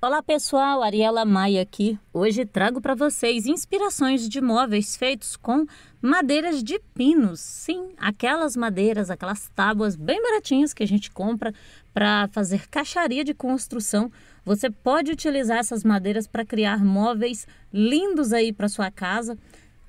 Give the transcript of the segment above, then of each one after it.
Olá pessoal, Ariela Maia aqui. Hoje trago para vocês inspirações de móveis feitos com madeiras de pinos. Sim, aquelas madeiras, aquelas tábuas bem baratinhas que a gente compra para fazer caixaria de construção. Você pode utilizar essas madeiras para criar móveis lindos aí para sua casa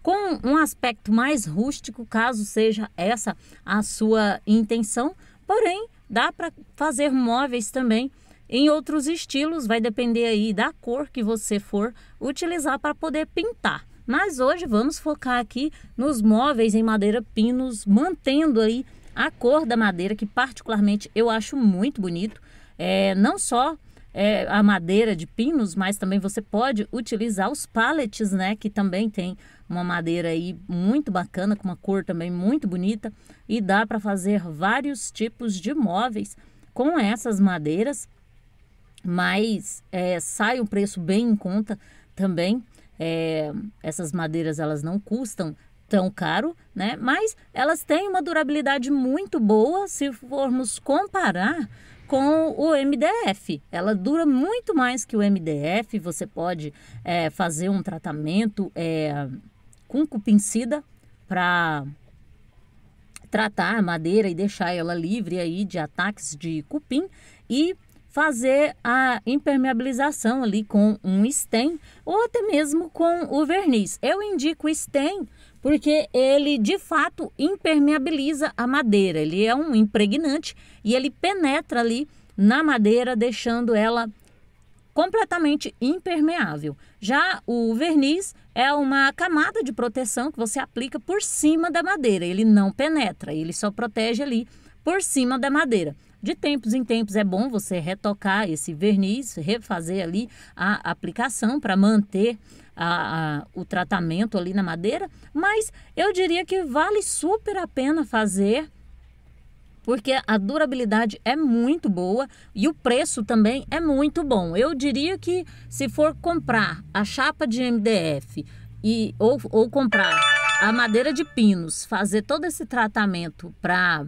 com um aspecto mais rústico, caso seja essa a sua intenção. Porém, dá para fazer móveis também em outros estilos, vai depender aí da cor que você for utilizar para poder pintar. Mas hoje vamos focar aqui nos móveis em madeira pinos, mantendo aí a cor da madeira, que particularmente eu acho muito bonito. É, não só é, a madeira de pinos, mas também você pode utilizar os pallets, né? Que também tem uma madeira aí muito bacana, com uma cor também muito bonita. E dá para fazer vários tipos de móveis com essas madeiras mas é, sai um preço bem em conta também. É, essas madeiras elas não custam tão caro, né? Mas elas têm uma durabilidade muito boa se formos comparar com o MDF. Ela dura muito mais que o MDF. Você pode é, fazer um tratamento é, com cupincida para tratar a madeira e deixar ela livre aí de ataques de cupim e fazer a impermeabilização ali com um stem ou até mesmo com o verniz. Eu indico o stem porque ele de fato impermeabiliza a madeira, ele é um impregnante e ele penetra ali na madeira, deixando ela completamente impermeável. Já o verniz é uma camada de proteção que você aplica por cima da madeira, ele não penetra, ele só protege ali por cima da madeira. De tempos em tempos é bom você retocar esse verniz, refazer ali a aplicação para manter a, a, o tratamento ali na madeira, mas eu diria que vale super a pena fazer porque a durabilidade é muito boa e o preço também é muito bom. Eu diria que se for comprar a chapa de MDF e ou, ou comprar a madeira de pinos, fazer todo esse tratamento para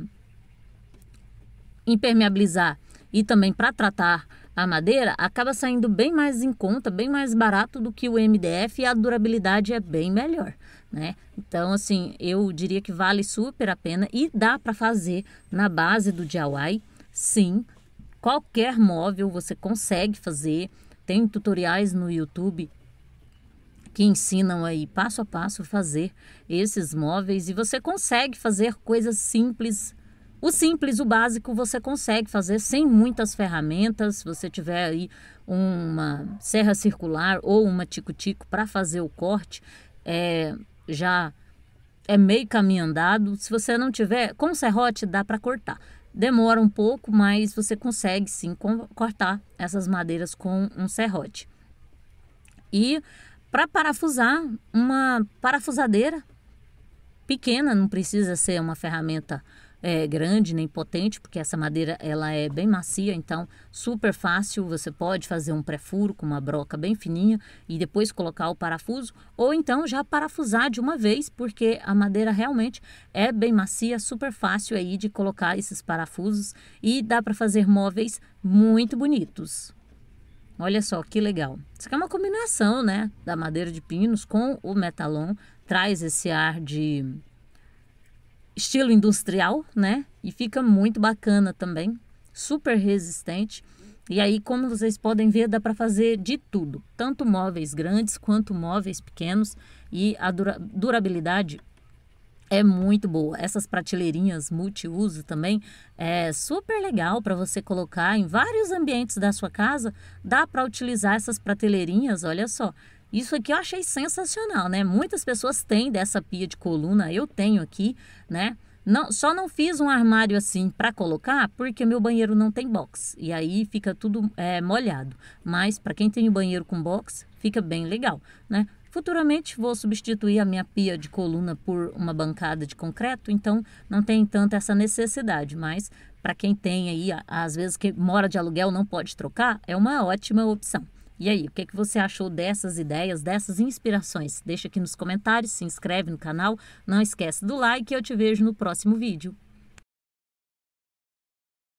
impermeabilizar e também para tratar a madeira, acaba saindo bem mais em conta, bem mais barato do que o MDF e a durabilidade é bem melhor, né? Então, assim, eu diria que vale super a pena e dá para fazer na base do DIY, sim. Qualquer móvel você consegue fazer. Tem tutoriais no YouTube que ensinam aí passo a passo fazer esses móveis e você consegue fazer coisas simples o simples, o básico, você consegue fazer sem muitas ferramentas. Se você tiver aí uma serra circular ou uma tico-tico para fazer o corte, é, já é meio caminho andado. Se você não tiver, com serrote dá para cortar. Demora um pouco, mas você consegue sim cortar essas madeiras com um serrote. E para parafusar, uma parafusadeira pequena, não precisa ser uma ferramenta é, grande nem potente, porque essa madeira ela é bem macia, então super fácil. Você pode fazer um pré-furo com uma broca bem fininha e depois colocar o parafuso, ou então já parafusar de uma vez, porque a madeira realmente é bem macia, super fácil aí de colocar esses parafusos e dá para fazer móveis muito bonitos. Olha só que legal. Isso aqui é uma combinação, né, da madeira de pinos com o metalon traz esse ar de estilo industrial, né? E fica muito bacana também, super resistente. E aí, como vocês podem ver, dá para fazer de tudo, tanto móveis grandes quanto móveis pequenos, e a dura durabilidade é muito boa. Essas prateleirinhas multiuso também é super legal para você colocar em vários ambientes da sua casa. Dá para utilizar essas prateleirinhas, olha só, isso aqui eu achei sensacional, né? Muitas pessoas têm dessa pia de coluna, eu tenho aqui, né? Não, só não fiz um armário assim para colocar porque meu banheiro não tem box e aí fica tudo é, molhado. Mas para quem tem o um banheiro com box fica bem legal, né? Futuramente vou substituir a minha pia de coluna por uma bancada de concreto, então não tem tanta essa necessidade, mas para quem tem aí, às vezes que mora de aluguel não pode trocar, é uma ótima opção. E aí, o que, é que você achou dessas ideias, dessas inspirações? Deixa aqui nos comentários, se inscreve no canal, não esquece do like e eu te vejo no próximo vídeo.